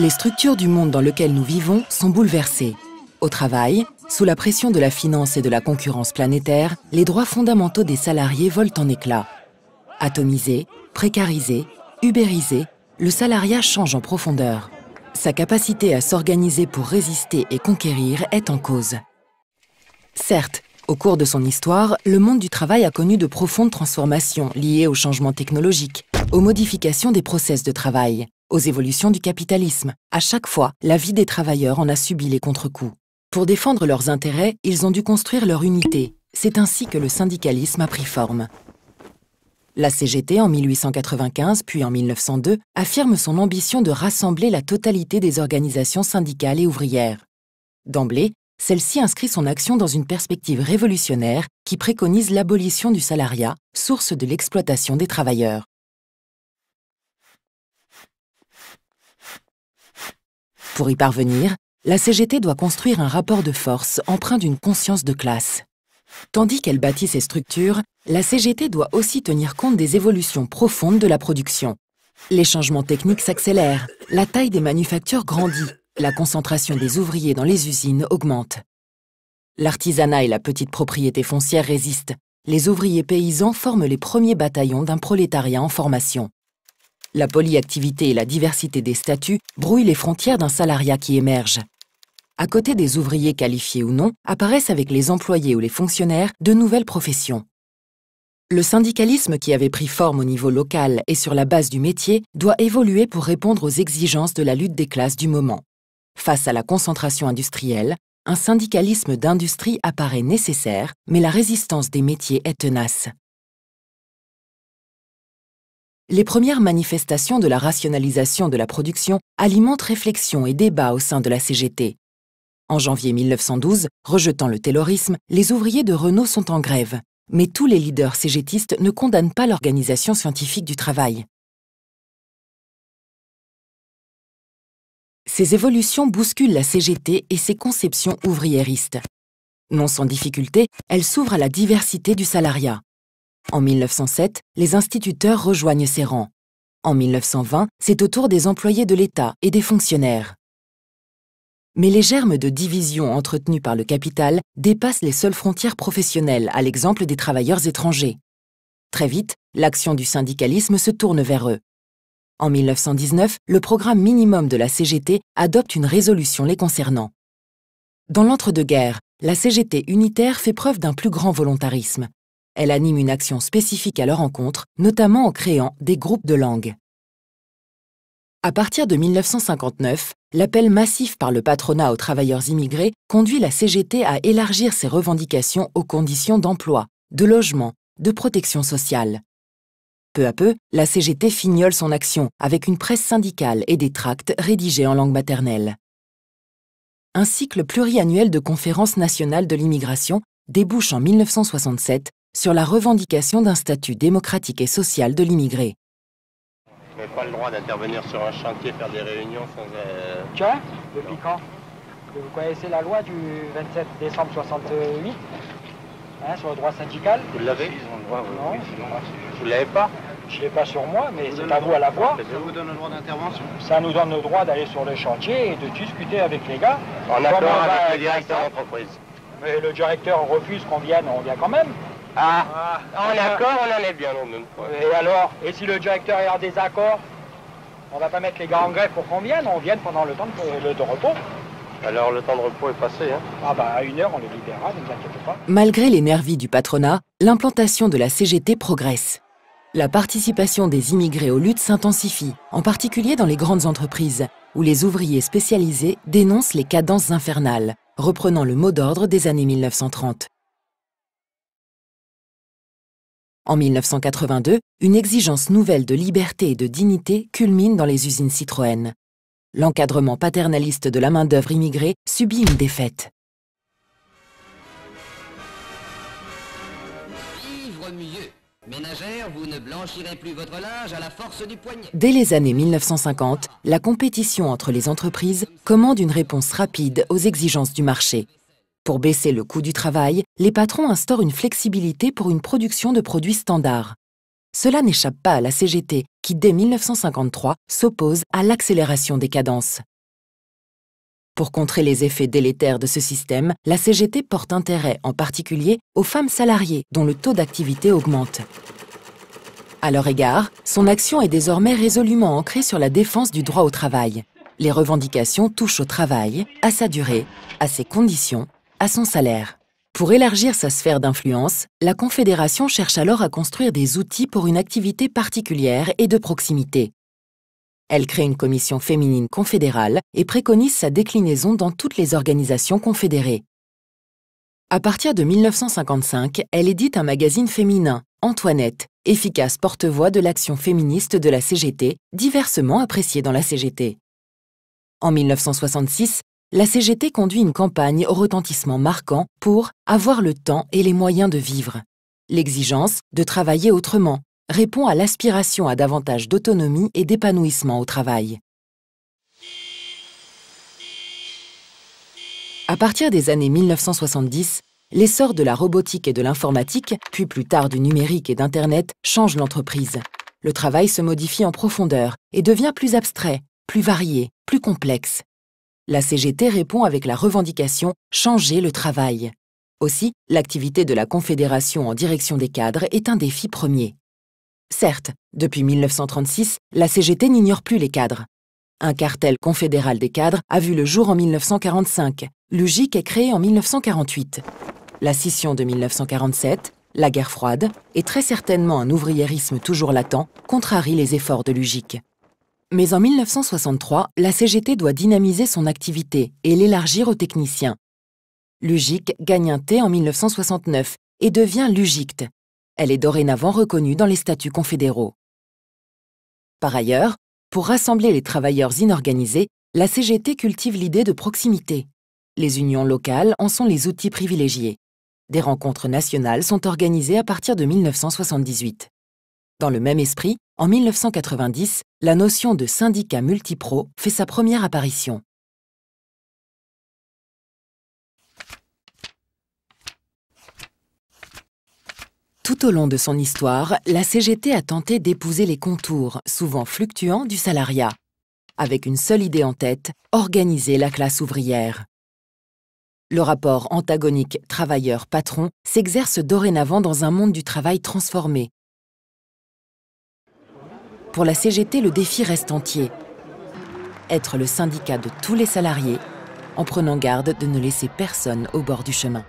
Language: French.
Les structures du monde dans lequel nous vivons sont bouleversées. Au travail, sous la pression de la finance et de la concurrence planétaire, les droits fondamentaux des salariés volent en éclats. Atomisé, précarisé, ubérisé, le salariat change en profondeur. Sa capacité à s'organiser pour résister et conquérir est en cause. Certes, au cours de son histoire, le monde du travail a connu de profondes transformations liées aux changements technologiques, aux modifications des process de travail aux évolutions du capitalisme. À chaque fois, la vie des travailleurs en a subi les contre-coups. Pour défendre leurs intérêts, ils ont dû construire leur unité. C'est ainsi que le syndicalisme a pris forme. La CGT, en 1895 puis en 1902, affirme son ambition de rassembler la totalité des organisations syndicales et ouvrières. D'emblée, celle-ci inscrit son action dans une perspective révolutionnaire qui préconise l'abolition du salariat, source de l'exploitation des travailleurs. Pour y parvenir, la CGT doit construire un rapport de force empreint d'une conscience de classe. Tandis qu'elle bâtit ses structures, la CGT doit aussi tenir compte des évolutions profondes de la production. Les changements techniques s'accélèrent, la taille des manufactures grandit, la concentration des ouvriers dans les usines augmente. L'artisanat et la petite propriété foncière résistent. Les ouvriers paysans forment les premiers bataillons d'un prolétariat en formation. La polyactivité et la diversité des statuts brouillent les frontières d'un salariat qui émerge. À côté des ouvriers qualifiés ou non, apparaissent avec les employés ou les fonctionnaires de nouvelles professions. Le syndicalisme qui avait pris forme au niveau local et sur la base du métier doit évoluer pour répondre aux exigences de la lutte des classes du moment. Face à la concentration industrielle, un syndicalisme d'industrie apparaît nécessaire, mais la résistance des métiers est tenace les premières manifestations de la rationalisation de la production alimentent réflexions et débats au sein de la CGT. En janvier 1912, rejetant le taylorisme, les ouvriers de Renault sont en grève, mais tous les leaders cégétistes ne condamnent pas l'organisation scientifique du travail. Ces évolutions bousculent la CGT et ses conceptions ouvriéristes. Non sans difficulté, elles s'ouvrent à la diversité du salariat. En 1907, les instituteurs rejoignent ces rangs. En 1920, c'est au tour des employés de l'État et des fonctionnaires. Mais les germes de division entretenus par le capital dépassent les seules frontières professionnelles, à l'exemple des travailleurs étrangers. Très vite, l'action du syndicalisme se tourne vers eux. En 1919, le programme minimum de la CGT adopte une résolution les concernant. Dans l'entre-deux-guerres, la CGT unitaire fait preuve d'un plus grand volontarisme. Elle anime une action spécifique à leur encontre, notamment en créant des groupes de langues. À partir de 1959, l'appel massif par le patronat aux travailleurs immigrés conduit la CGT à élargir ses revendications aux conditions d'emploi, de logement, de protection sociale. Peu à peu, la CGT fignole son action avec une presse syndicale et des tracts rédigés en langue maternelle. Un cycle pluriannuel de conférences nationales de l'immigration débouche en 1967 sur la revendication d'un statut démocratique et social de l'immigré. Vous n'avez pas le droit d'intervenir sur un chantier, faire des réunions sans... Euh, Tiens, depuis quand Vous connaissez la loi du 27 décembre 68 hein, sur le droit syndical Vous l'avez Non. Vous l'avez pas je ne l'ai pas sur moi, mais c'est à vous à l'avoir. Ça vous donne le droit d'intervention Ça nous donne le droit d'aller sur le chantier et de discuter avec les gars. En accord avec le directeur d'entreprise. Mais le directeur refuse qu'on vienne, on vient quand même. Ah, ah est on en est bien au même point. Et alors Et si le directeur est en désaccord On va pas mettre les gars en grève pour qu'on vienne, on vienne pendant le temps de, repos. Alors le temps de repos est passé, hein Ah bah à une heure, on les libérera, ne vous inquiétez pas. Malgré les nervis du patronat, l'implantation de la CGT progresse. La participation des immigrés aux luttes s'intensifie, en particulier dans les grandes entreprises, où les ouvriers spécialisés dénoncent les cadences infernales, reprenant le mot d'ordre des années 1930. En 1982, une exigence nouvelle de liberté et de dignité culmine dans les usines Citroën. L'encadrement paternaliste de la main-d'œuvre immigrée subit une défaite. Dès les années 1950, la compétition entre les entreprises commande une réponse rapide aux exigences du marché. Pour baisser le coût du travail, les patrons instaurent une flexibilité pour une production de produits standards. Cela n'échappe pas à la CGT, qui dès 1953 s'oppose à l'accélération des cadences. Pour contrer les effets délétères de ce système, la CGT porte intérêt en particulier aux femmes salariées dont le taux d'activité augmente. À leur égard, son action est désormais résolument ancrée sur la défense du droit au travail. Les revendications touchent au travail, à sa durée, à ses conditions à son salaire. Pour élargir sa sphère d'influence, la Confédération cherche alors à construire des outils pour une activité particulière et de proximité. Elle crée une commission féminine confédérale et préconise sa déclinaison dans toutes les organisations confédérées. À partir de 1955, elle édite un magazine féminin, Antoinette, efficace porte-voix de l'action féministe de la CGT, diversement appréciée dans la CGT. En 1966, la CGT conduit une campagne au retentissement marquant pour avoir le temps et les moyens de vivre. L'exigence de travailler autrement répond à l'aspiration à davantage d'autonomie et d'épanouissement au travail. À partir des années 1970, l'essor de la robotique et de l'informatique, puis plus tard du numérique et d'Internet, change l'entreprise. Le travail se modifie en profondeur et devient plus abstrait, plus varié, plus complexe la CGT répond avec la revendication Changer le travail. Aussi, l'activité de la Confédération en direction des cadres est un défi premier. Certes, depuis 1936, la CGT n'ignore plus les cadres. Un cartel confédéral des cadres a vu le jour en 1945. L'UGIC est créé en 1948. La scission de 1947, la guerre froide et très certainement un ouvriérisme toujours latent contrarie les efforts de l'UGIC. Mais en 1963, la CGT doit dynamiser son activité et l'élargir aux techniciens. L'UGIC gagne un T en 1969 et devient l'UGICT. Elle est dorénavant reconnue dans les statuts confédéraux. Par ailleurs, pour rassembler les travailleurs inorganisés, la CGT cultive l'idée de proximité. Les unions locales en sont les outils privilégiés. Des rencontres nationales sont organisées à partir de 1978. Dans le même esprit, en 1990, la notion de syndicat multipro fait sa première apparition. Tout au long de son histoire, la CGT a tenté d'épouser les contours, souvent fluctuants, du salariat, avec une seule idée en tête, organiser la classe ouvrière. Le rapport antagonique travailleur-patron s'exerce dorénavant dans un monde du travail transformé, pour la CGT, le défi reste entier. Être le syndicat de tous les salariés en prenant garde de ne laisser personne au bord du chemin.